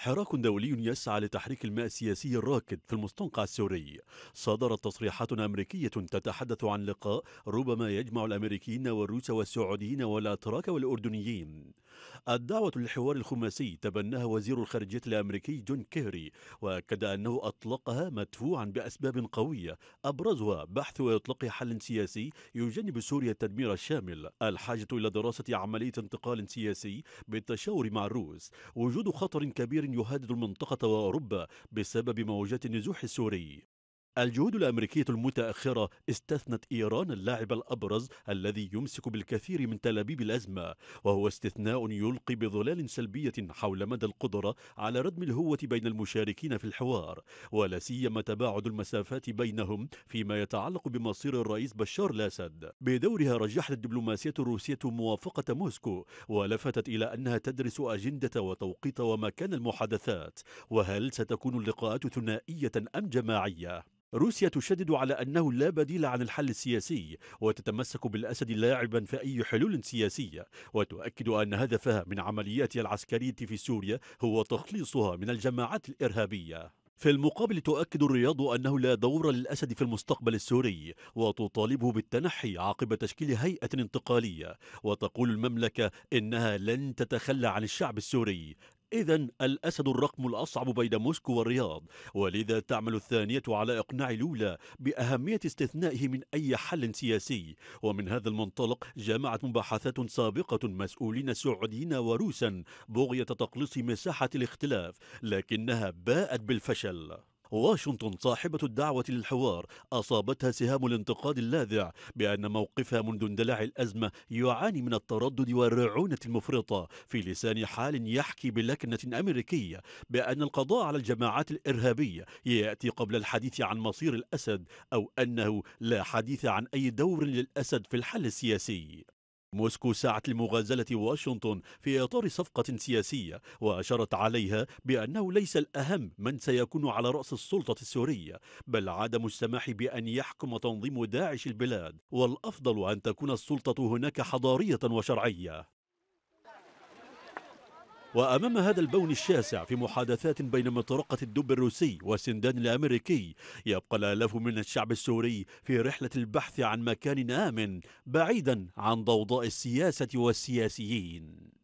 حراك دولي يسعى لتحريك الماء السياسي الراكد في المستنقع السوري صدرت تصريحات أمريكية تتحدث عن لقاء ربما يجمع الأمريكيين والروس والسعوديين والأتراك والأردنيين الدعوة للحوار الخماسي تبناها وزير الخارجية الأمريكي جون كيري وأكد أنه أطلقها مدفوعا بأسباب قوية أبرزها بحث وإطلاق حل سياسي يجنب سوريا التدمير الشامل الحاجة إلى دراسة عملية انتقال سياسي بالتشاور مع الروس وجود خطر كبير يهدد المنطقة وأوروبا بسبب موجات النزوح السوري الجهود الأمريكية المتأخرة استثنت إيران اللاعب الأبرز الذي يمسك بالكثير من تلابيب الأزمة وهو استثناء يلقي بظلال سلبية حول مدى القدرة على ردم الهوة بين المشاركين في الحوار ولا سيما تباعد المسافات بينهم فيما يتعلق بمصير الرئيس بشار الأسد بدورها رجحت الدبلوماسية الروسية موافقة موسكو ولفتت إلى أنها تدرس أجندة وتوقيت ومكان المحادثات وهل ستكون اللقاءات ثنائية أم جماعية روسيا تشدد على أنه لا بديل عن الحل السياسي وتتمسك بالأسد لاعبا في أي حلول سياسية وتؤكد أن هدفها من عملياتها العسكرية في سوريا هو تخليصها من الجماعات الإرهابية في المقابل تؤكد الرياض أنه لا دور للأسد في المستقبل السوري وتطالبه بالتنحي عقب تشكيل هيئة انتقالية وتقول المملكة إنها لن تتخلى عن الشعب السوري إذا الأسد الرقم الأصعب بين موسكو والرياض ولذا تعمل الثانية على إقناع الأولى بأهمية استثنائه من أي حل سياسي ومن هذا المنطلق جمعت مباحثات سابقة مسؤولين سعوديين وروسا بغية تقليص مساحة الاختلاف لكنها باءت بالفشل واشنطن صاحبة الدعوة للحوار أصابتها سهام الانتقاد اللاذع بأن موقفها منذ اندلاع الأزمة يعاني من التردد والرعونة المفرطة في لسان حال يحكي بلكنة أمريكية بأن القضاء على الجماعات الإرهابية يأتي قبل الحديث عن مصير الأسد أو أنه لا حديث عن أي دور للأسد في الحل السياسي موسكو سعت لمغازلة واشنطن في إطار صفقة سياسية وأشارت عليها بأنه ليس الأهم من سيكون على رأس السلطة السورية بل عدم السماح بأن يحكم تنظيم داعش البلاد والأفضل أن تكون السلطة هناك حضارية وشرعية وأمام هذا البون الشاسع في محادثات بين مطرقة الدب الروسي والسندان الأمريكي يبقى الآلاف من الشعب السوري في رحلة البحث عن مكان آمن بعيدا عن ضوضاء السياسة والسياسيين